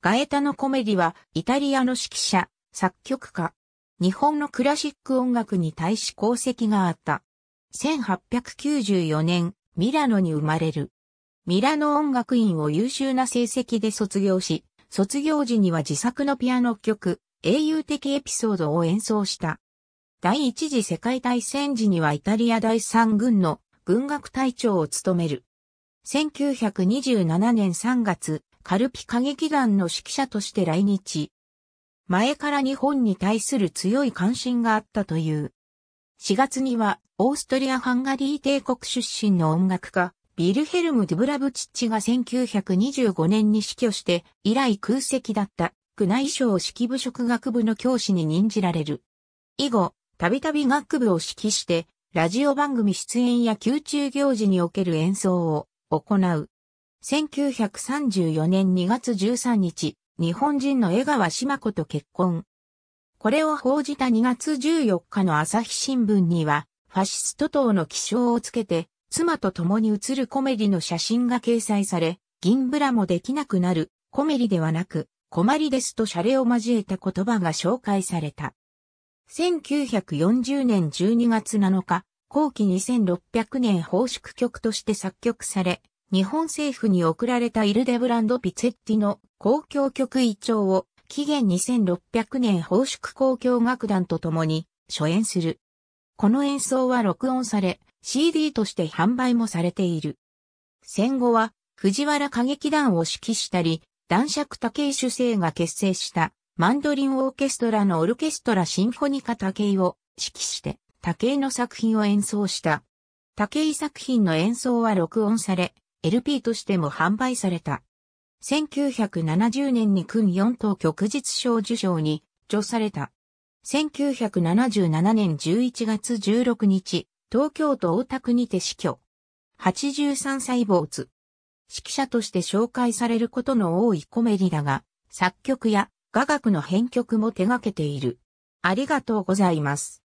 ガエタのコメディはイタリアの指揮者、作曲家。日本のクラシック音楽に対し功績があった。1894年、ミラノに生まれる。ミラノ音楽院を優秀な成績で卒業し、卒業時には自作のピアノ曲、英雄的エピソードを演奏した。第一次世界大戦時にはイタリア第三軍の軍学隊長を務める。1927年3月、カルピ歌劇団の指揮者として来日。前から日本に対する強い関心があったという。4月には、オーストリア・ハンガリー帝国出身の音楽家、ビルヘルム・ドゥブラブチッチが1925年に死去して、以来空席だった、宮内省指揮部職学部の教師に任じられる。以後、たびたび学部を指揮して、ラジオ番組出演や宮中行事における演奏を行う。1934年2月13日、日本人の江川島子と結婚。これを報じた2月14日の朝日新聞には、ファシスト党の記章をつけて、妻と共に写るコメディの写真が掲載され、銀ブラもできなくなる、コメディではなく、困りですとシャレを交えた言葉が紹介された。1940年12月7日、後期2600年報宿曲として作曲され、日本政府に送られたイルデブランド・ピツェッティの公共曲一長を期限2600年宝祝公共楽団と共に初演する。この演奏は録音され CD として販売もされている。戦後は藤原歌劇団を指揮したり、男爵武井主生が結成したマンドリンオーケストラのオルケストラシンフォニカ武井を指揮して武井の作品を演奏した。武井作品の演奏は録音され、LP としても販売された。1970年に君4等旭日賞受賞に助された。1977年11月16日、東京都大田区にて死去。83歳没。指揮者として紹介されることの多いコメディだが、作曲や雅楽の編曲も手掛けている。ありがとうございます。